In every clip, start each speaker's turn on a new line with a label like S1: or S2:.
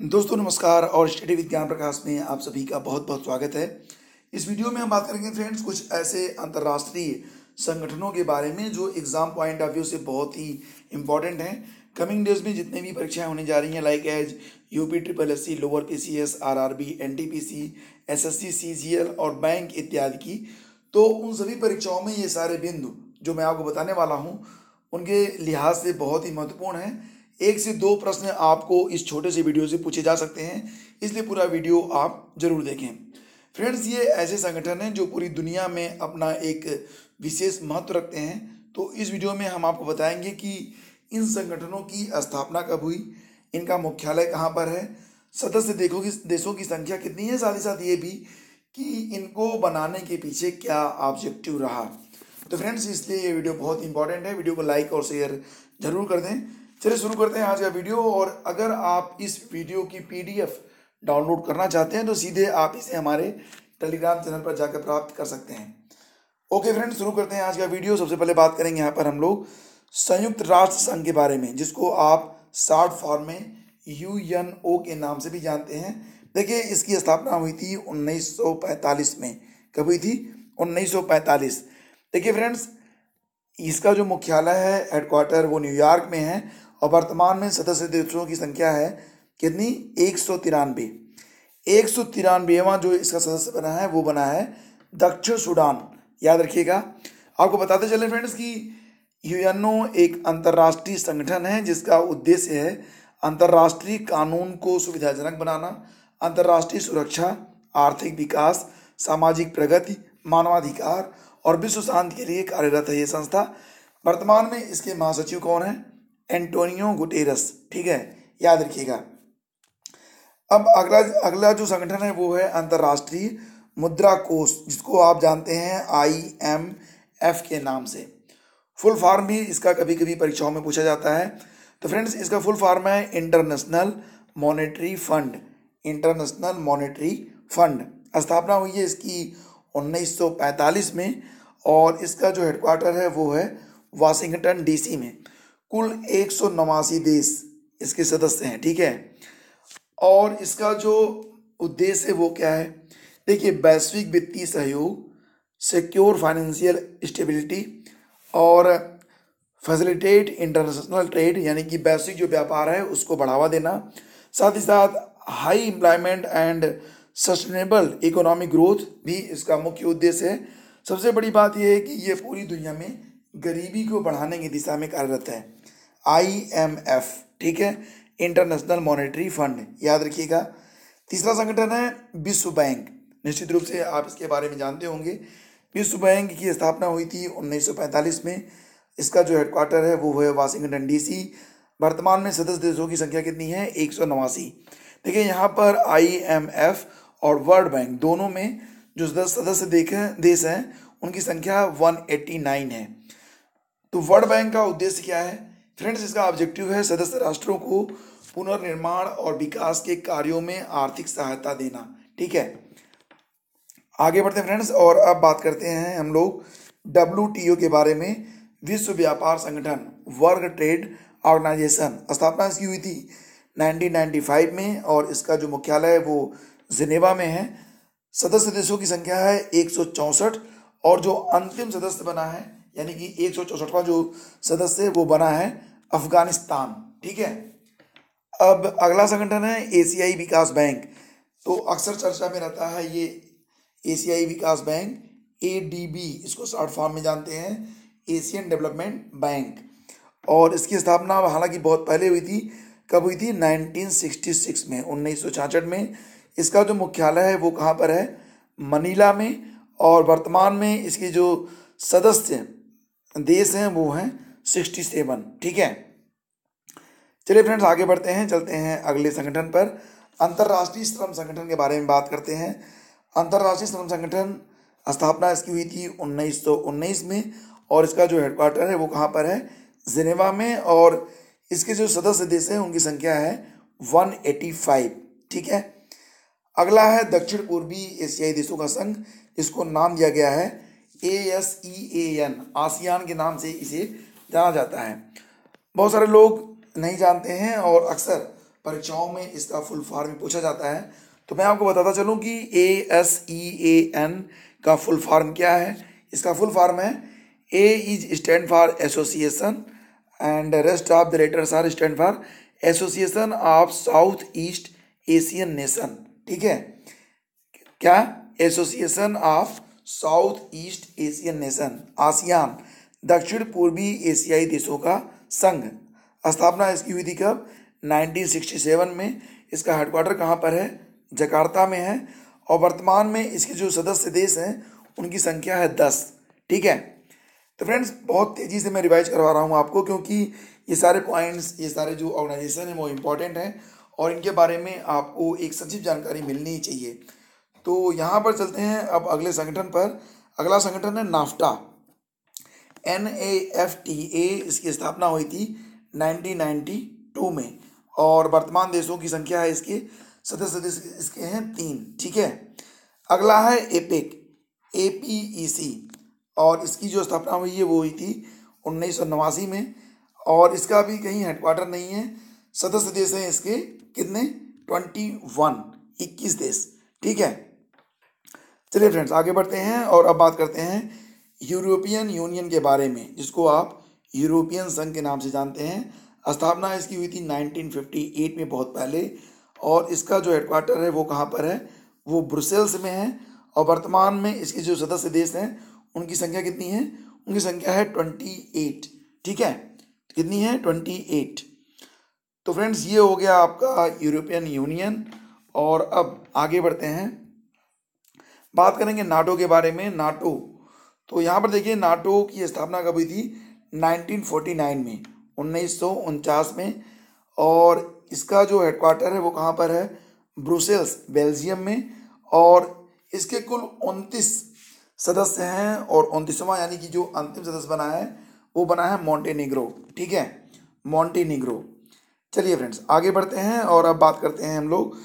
S1: दोस्तों नमस्कार और स्टडी विज्ञान प्रकाश में आप सभी का बहुत बहुत स्वागत है इस वीडियो में हम बात करेंगे फ्रेंड्स कुछ ऐसे अंतर्राष्ट्रीय संगठनों के बारे में जो एग्जाम पॉइंट ऑफ व्यू से बहुत ही इंपॉर्टेंट हैं कमिंग डेज में जितने भी परीक्षाएं होने जा रही हैं like as P triple S C lower P C S R R B N T P C S S C C G L और बैंक इत्यादि की तो उन सभी परीक्षाओं में ये सारे बिंदु जो मैं आपको बताने वाला हूँ उनके लिहाज से बहुत ही महत्वपूर्ण हैं एक से दो प्रश्न आपको इस छोटे से वीडियो से पूछे जा सकते हैं इसलिए पूरा वीडियो आप जरूर देखें फ्रेंड्स ये ऐसे संगठन हैं जो पूरी दुनिया में अपना एक विशेष महत्व रखते हैं तो इस वीडियो में हम आपको बताएंगे कि इन संगठनों की स्थापना कब हुई इनका मुख्यालय कहाँ पर है सदस्य देखोग देशों की संख्या कितनी है साथ ही साथ ये भी कि इनको बनाने के पीछे क्या ऑब्जेक्टिव रहा तो फ्रेंड्स इसलिए ये वीडियो बहुत इंपॉर्टेंट है वीडियो को लाइक और शेयर जरूर कर दें चलिए शुरू करते हैं आज का वीडियो और अगर आप इस वीडियो की पीडीएफ डाउनलोड करना चाहते हैं तो सीधे आप इसे हमारे टेलीग्राम चैनल पर जाकर प्राप्त कर सकते हैं ओके फ्रेंड शुरू करते हैं आज का वीडियो सबसे पहले बात करेंगे यहाँ पर हम लोग संयुक्त राष्ट्र संघ के बारे में जिसको आप शार्ट फॉर्म में यू एन ओ के नाम से भी जानते हैं देखिए इसकी स्थापना हुई थी 1945 में कब हुई थी 1945 देखिए फ्रेंड्स इसका जो मुख्यालय है हेडक्वार्टर वो न्यूयॉर्क में है और वर्तमान में सदस्य देशों की संख्या है कितनी एक सौ तिरानवे एक सौ तिरानवेवा जो इसका सदस्य बना है वो बना है दक्षिण सूडान याद रखिएगा आपको बताते चले फ्रेंड्स कि यूएनओ एक अंतर्राष्ट्रीय संगठन है जिसका उद्देश्य है अंतर्राष्ट्रीय कानून को सुविधाजनक बनाना अंतर्राष्ट्रीय सुरक्षा आर्थिक विकास सामाजिक प्रगति मानवाधिकार और विश्व शांति के लिए कार्यरत है ये संस्था वर्तमान में इसके महासचिव कौन है एंटोनियो गुटेरस ठीक है याद रखिएगा अब अगला अगला जो संगठन है वो है अंतर्राष्ट्रीय मुद्रा कोष जिसको आप जानते हैं आई एम एफ के नाम से फुल फॉर्म भी इसका कभी कभी परीक्षाओं में पूछा जाता है तो फ्रेंड्स इसका फुल फॉर्म है international monetary fund international monetary fund स्थापना हुई है इसकी 1945 में और इसका जो हेडक्वार्टर है वो है वाशिंगटन डीसी में कुल एक सौ नवासी देश इसके सदस्य हैं ठीक है और इसका जो उद्देश्य है वो क्या है देखिए वैश्विक वित्तीय सहयोग सिक्योर फाइनेंशियल स्टेबिलिटी और फैसिलिटेट इंटरनेशनल ट्रेड यानी कि वैश्विक जो व्यापार है उसको बढ़ावा देना साथ ही साथ high employment and sustainable economic growth भी इसका मुख्य उद्देश्य है सबसे बड़ी बात यह है कि ये पूरी दुनिया में गरीबी को बढ़ाने की दिशा में कार्यरत है आई एम एफ ठीक है इंटरनेशनल मॉनेटरी फंड याद रखिएगा तीसरा संगठन है विश्व बैंक निश्चित रूप से आप इसके बारे में जानते होंगे विश्व बैंक की स्थापना हुई थी 1945 में इसका जो हेडक्वार्टर है वो है वाशिंगटन डीसी वर्तमान में सदस्य देशों की संख्या कितनी है एक सौ नवासी देखिए यहाँ पर आईएमएफ और वर्ल्ड बैंक दोनों में जो सदस्य देश हैं उनकी संख्या नाइन है तो वर्ल्ड बैंक का उद्देश्य क्या है फ्रेंड्स इसका ऑब्जेक्टिव है सदस्य राष्ट्रों को पुनर्निर्माण और विकास के कार्यों में आर्थिक सहायता देना ठीक है आगे बढ़ते हैं फ्रेंड्स और अब बात करते हैं हम लोग डब्ल्यू के बारे में विश्व व्यापार संगठन वर्ल्ड ट्रेड ऑर्गेनाइजेशन स्थापना इसकी हुई थी 1995 में और इसका जो मुख्यालय है वो जिनेवा में है सदस्य देशों की संख्या है एक और जो अंतिम सदस्य बना है यानी कि एक सौ चौसठवा जो सदस्य है वो बना है अफगानिस्तान ठीक है अब अगला संगठन है एशियाई विकास बैंक तो अक्सर चर्चा में रहता है ये एशियाई विकास बैंक बी इसको शॉर्ट फॉर्म में जानते हैं एशियन डेवलपमेंट बैंक और इसकी स्थापना हालांकि बहुत पहले हुई थी कब हुई थी 1966 में उन्नीस में इसका जो मुख्यालय है वो कहाँ पर है मनीला में और वर्तमान में इसके जो सदस्य देश हैं वो हैं सिक्सटी सेवन ठीक है चलिए फ्रेंड्स आगे बढ़ते हैं चलते हैं अगले संगठन पर अंतर्राष्ट्रीय श्रम संगठन के बारे में बात करते हैं अंतर्राष्ट्रीय श्रम संगठन स्थापना इसकी हुई थी 1919 में और इसका जो हेडक्वार्टर है वो कहाँ पर है जिनेवा में और इसके जो सदस्य देश हैं उनकी संख्या है 185 ठीक है अगला है दक्षिण पूर्वी एशियाई देशों का संघ इसको नाम दिया गया है A S E A N ASEAN के नाम से इसे जाना जाता है बहुत सारे लोग नहीं जानते हैं और अक्सर परीक्षाओं में इसका फुल फॉर्म भी पूछा जाता है तो मैं आपको बताता चलूँ कि A S E A N का फुल फॉर्म क्या है इसका फुल फॉर्म है A is stand for association and rest of the letters are stand for association of south east Asian nation ठीक है क्या association of south east Asian nation ASEAN दक्षिण पूर्वी एशियाई देशों का संघ स्थापना इसकी हुई थी कब 1967 में इसका हेडक्वार्टर कहाँ पर है जकार्ता में है और वर्तमान में इसके जो सदस्य देश हैं उनकी संख्या है दस ठीक है तो फ्रेंड्स बहुत तेज़ी से मैं रिवाइज करवा रहा हूँ आपको क्योंकि ये सारे पॉइंट्स ये सारे जो ऑर्गेनाइजेशन हैं वो इम्पॉर्टेंट हैं और इनके बारे में आपको एक सचिव जानकारी मिलनी चाहिए तो यहाँ पर चलते हैं अब अगले संगठन पर अगला संगठन है NAFTA N A F T A इसकी स्थापना हुई थी 1992 में और वर्तमान देशों की संख्या है इसके सदस्य सदस्य इसके हैं तीन ठीक है अगला है एपेक ए पी ई सी और इसकी जो स्थापना हुई है वो हुई थी उन्नीस में और इसका भी कहीं हेडक्वार्टर नहीं है सदस्य देश हैं इसके कितने ट्वेंटी वन इक्कीस देश ठीक है चलिए फ्रेंड्स आगे बढ़ते हैं और अब बात करते हैं यूरोपियन यूनियन के बारे में जिसको आप यूरोपियन संघ के नाम से जानते हैं स्थापना इसकी हुई थी 1958 में बहुत पहले और इसका जो हेडक्वार्टर है वो कहाँ पर है वो ब्रुसेल्स में है और वर्तमान में इसके जो सदस्य देश हैं उनकी संख्या कितनी है उनकी संख्या है ट्वेंटी एट ठीक है कितनी है ट्वेंटी एट तो फ्रेंड्स ये हो गया आपका यूरोपियन यूनियन और अब आगे बढ़ते हैं बात करेंगे नाटो के बारे में नाटो तो यहाँ पर देखिए नाटो की स्थापना कब हुई थी 1949 में उन्नीस में और इसका जो हेडक्वार्टर है वो कहाँ पर है ब्रुसेल्स बेल्जियम में और इसके कुल उनतीस सदस्य हैं और उनतीसवां यानी कि जो अंतिम सदस्य बना है वो बना है मॉन्टेनिग्रो ठीक है मॉन्टेनिग्रो चलिए फ्रेंड्स आगे बढ़ते हैं और अब बात करते हैं हम लोग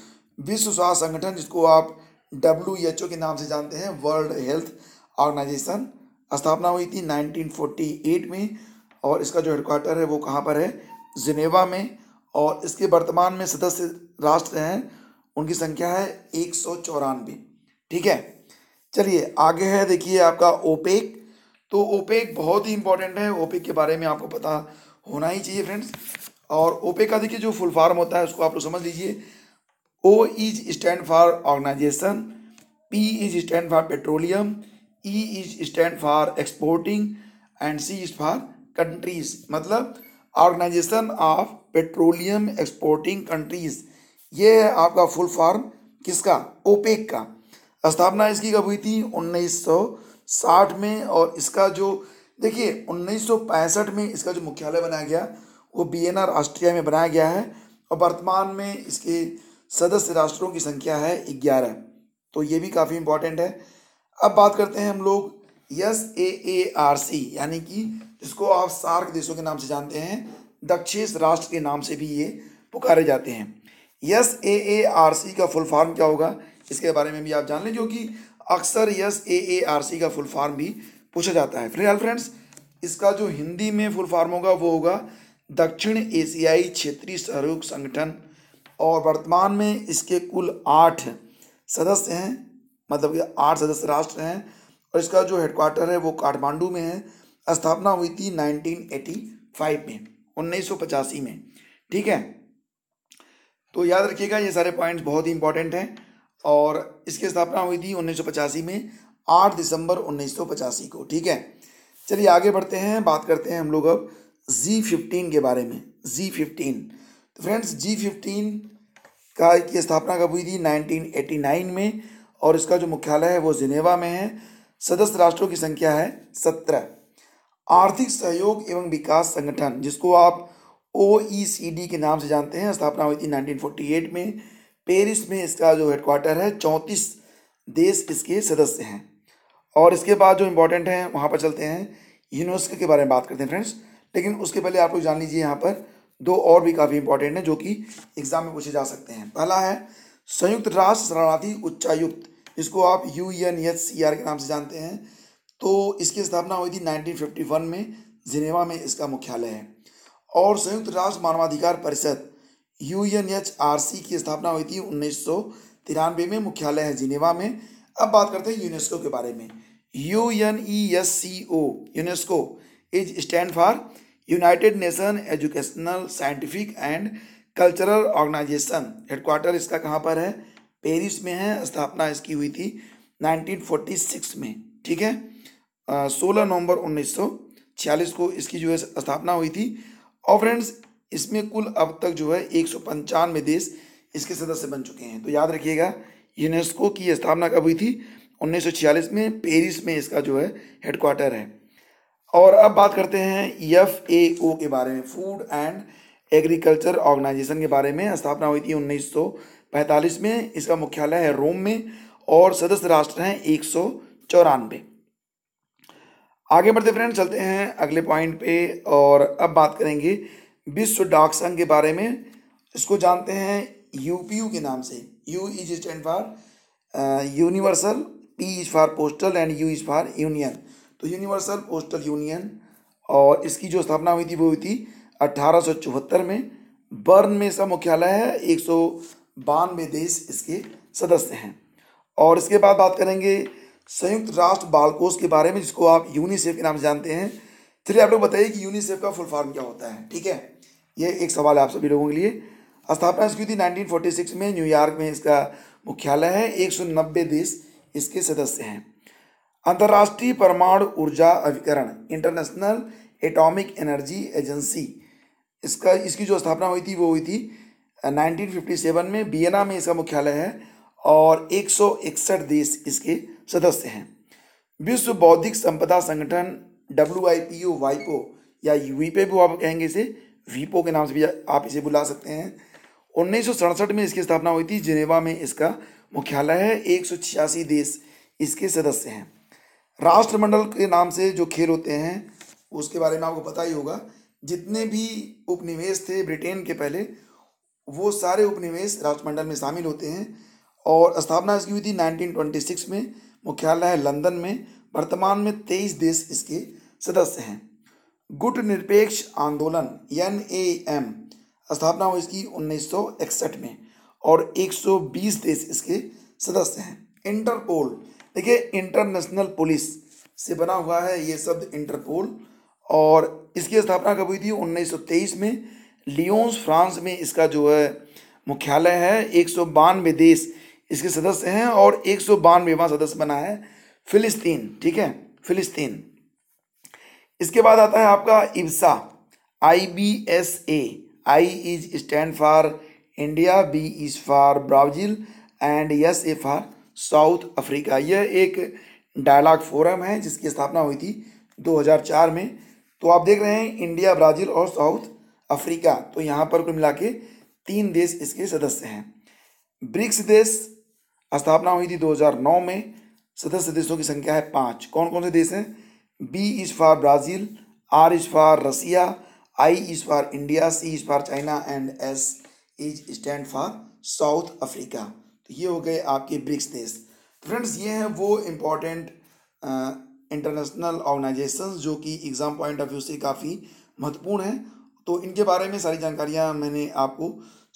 S1: विश्व स्वास्थ्य संगठन जिसको आप डब्ल्यू एच ओ के नाम से जानते हैं वर्ल्ड हेल्थ ऑर्गेनाइजेशन स्थापना हुई थी 1948 में और इसका जो हेडक्वार्टर है वो कहाँ पर है जिनेवा में और इसके वर्तमान में सदस्य राष्ट्र हैं उनकी संख्या है एक सौ चौरानवे ठीक है चलिए आगे है देखिए आपका ओपेक तो ओपेक बहुत ही इंपॉर्टेंट है ओपेक के बारे में आपको पता होना ही चाहिए फ्रेंड्स और ओपेक का देखिए जो फुल फॉर्म होता है उसको आप लोग समझ लीजिए O is stand for organisation P is stand for petroleum E is stand for exporting and C is for countries मतलब organisation of petroleum exporting countries ये है आपका फुल फॉर्म किसका ओपेक का स्थापना इसकी कब हुई थी 1960 में और इसका जो देखिए 1965 में इसका जो मुख्यालय बनाया गया वो बी एन आर ऑस्ट्रिया में बनाया गया है और वर्तमान में इसके सदस्य राष्ट्रों की संख्या है ग्यारह तो ये भी काफ़ी इंपॉर्टेंट है अब बात करते हैं हम लोग yes A A R C यानी कि जिसको आप सार्क देशों के नाम से जानते हैं दक्षिण राष्ट्र के नाम से भी ये पुकारे जाते हैं yes A A R C का फुल फॉर्म क्या होगा इसके बारे में भी आप जान लें जो कि अक्सर yes A A R C का फुल फॉर्म भी पूछा जाता है फिलहाल फ्रेंड्स इसका जो हिंदी में फुल फॉर्म होगा वो होगा दक्षिण एशियाई क्षेत्रीय सहयोग संगठन और वर्तमान में इसके कुल आठ सदस्य हैं मतलब ये आठ सदस्य राष्ट्र हैं और इसका जो हेडक्वार्टर है वो काठमांडू में है स्थापना हुई थी 1985 में उन्नीस में ठीक है तो याद रखिएगा ये सारे पॉइंट्स बहुत ही इंपॉर्टेंट हैं और इसकी स्थापना हुई थी उन्नीस में आठ दिसंबर उन्नीस को ठीक है चलिए आगे बढ़ते हैं बात करते हैं हम लोग अब जी फिफ्टीन के बारे में जी फिफ्टीन तो फ्रेंड्स जी फिफ्टीन का की स्थापना कब हुई थी 1989 में और इसका जो मुख्यालय है वो जिनेवा में है सदस्य राष्ट्रों की संख्या है सत्रह आर्थिक सहयोग एवं विकास संगठन जिसको आप ओ e के नाम से जानते हैं स्थापना हुई थी 1948 में पेरिस में इसका जो हेडक्वार्टर है चौंतीस देश इसके सदस्य हैं और इसके बाद जो इम्पोर्टेंट है वहाँ पर चलते हैं यूनेस्को के बारे में बात करते हैं फ्रेंड्स लेकिन उसके पहले आप लोग जान लीजिए यहाँ पर दो और भी काफ़ी इंपॉर्टेंट हैं जो कि एग्जाम में पूछे जा सकते हैं पहला है संयुक्त राष्ट्र शरणार्थी उच्चायुक्त इसको आप U N H C R के नाम से जानते हैं तो इसकी स्थापना हुई थी 1951 में जिनेवा में इसका मुख्यालय है और संयुक्त राष्ट्र मानवाधिकार परिषद U N H R C की स्थापना हुई थी उन्नीस तिरानवे में मुख्यालय है जिनेवा में अब बात करते हैं यूनेस्को के बारे में U N E S C O UNESCO is stand for united nation educational scientific and cultural organisation headquarter इसका कहाँ पर है पेरिस में है स्थापना इसकी हुई थी 1946 में ठीक है सोलह नवंबर 1946 को इसकी जो है स्थापना हुई थी और फ्रेंड्स इसमें कुल अब तक जो है एक सौ पंचानवे देश इसके सदस्य बन चुके हैं तो याद रखिएगा यूनेस्को की स्थापना कब हुई थी 1946 में पेरिस में इसका जो है हेडक्वार्टर है और अब बात करते हैं एफ ए ओ के बारे में फूड एंड एग्रीकल्चर ऑर्गेनाइजेशन के बारे में स्थापना हुई थी 1945 में इसका मुख्यालय है रोम में और सदस्य राष्ट्र हैं एक सौ चौरानवे आगे बढ़ते फ्रेंड चलते हैं अगले पॉइंट पे और अब बात करेंगे विश्व डाक संघ के बारे में इसको जानते हैं यू पी यू के नाम से U is stand for universal P is for postal and U is for union तो यूनिवर्सल पोस्टल यूनियन और इसकी जो स्थापना हुई थी वो हुई थी अट्ठारह में बर्न में इसका मुख्यालय है एक सौ बानवे देश इसके सदस्य हैं और इसके बाद बात करेंगे संयुक्त राष्ट्र बाल कोष के बारे में जिसको आप यूनिसेफ के नाम से जानते हैं चलिए आप लोग बताइए कि यूनिसेफ का फुल फॉर्म क्या होता है ठीक है ये एक सवाल है आप सभी लोगों के लिए स्थापना इसकी थी 1946 में न्यूयॉर्क में इसका मुख्यालय है एक देश इसके सदस्य हैं अंतर्राष्ट्रीय परमाणु ऊर्जा अभिकरण इंटरनेशनल एटॉमिक एनर्जी एजेंसी इसका इसकी जो स्थापना हुई थी वो हुई थी 1957 में वियना में इसका मुख्यालय है और एक देश इसके सदस्य हैं विश्व बौद्धिक संपदा संगठन डब्ल्यू आई पी ओ वाइपो या वीपे भी आप कहेंगे इसे वीपो के नाम से भी आप इसे बुला सकते हैं उन्नीस में इसकी स्थापना हुई थी जिनेवा में इसका मुख्यालय है एक देश इसके सदस्य हैं राष्ट्रमंडल के नाम से जो खेल होते हैं उसके बारे में आपको पता ही होगा जितने भी उपनिवेश थे ब्रिटेन के पहले वो सारे उपनिवेश राष्ट्रमंडल में शामिल होते हैं और स्थापना इसकी हुई थी 1926 में मुख्यालय है लंदन में वर्तमान में तेईस देश इसके सदस्य हैं गुट निरपेक्ष आंदोलन एन ए एम स्थापना हुई इसकी 1961 में और 120 देश इसके सदस्य हैं इंटरपोल देखिए इंटरनेशनल पुलिस से बना हुआ है ये शब्द इंटरपोल और इसकी स्थापना कब हुई थी 1923 में लियोन्स फ्रांस में इसका जो है मुख्यालय है एक देश इसके सदस्य हैं और एक सौ सदस्य बना है फिलिस्तीन ठीक है फिलिस्तीन इसके बाद आता है आपका IBSA I B S A I is stand for India B is for Brazil and S A for south Africa यह एक डायलॉग फोरम है जिसकी स्थापना हुई थी 2004 में तो आप देख रहे हैं इंडिया ब्राज़ील और साउथ अफ्रीका तो यहाँ पर कुल मिला के तीन देश इसके सदस्य हैं ब्रिक्स देश स्थापना हुई थी 2009 में सदस्य देशों की संख्या है पाँच कौन कौन से देश हैं B is for Brazil R is for Russia I is for India C is for China and S is stand for south Africa तो ये हो गए आपके ब्रिक्स देश तो फ्रेंड्स ये हैं वो इम्पॉर्टेंट इंटरनेशनल ऑर्गेनाइजेशन जो कि एग्ज़ाम पॉइंट ऑफ व्यू से काफ़ी महत्वपूर्ण हैं तो इनके बारे में सारी जानकारियाँ मैंने आपको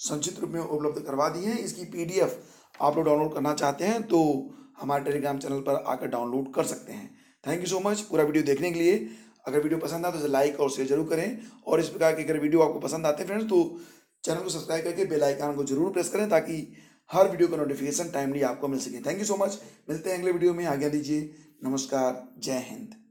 S1: संक्षिप्त रूप में उपलब्ध करवा दी हैं इसकी पी आप लोग डाउनलोड करना चाहते हैं तो हमारे टेलीग्राम चैनल पर आकर डाउनलोड कर सकते हैं थैंक यू सो मच पूरा वीडियो देखने के लिए अगर वीडियो पसंद आए तो इसे लाइक और शेयर जरूर करें और इस प्रकार के अगर वीडियो आपको पसंद आते हैं फ्रेंड्स तो चैनल को सब्सक्राइब करके बेल आइकन को जरूर प्रेस करें ताकि हर वीडियो का नोटिफिकेशन टाइमली आपको मिल सके थैंक यू सो मच मिलते हैं अगले वीडियो में आज्ञा दीजिए नमस्कार जय हिंद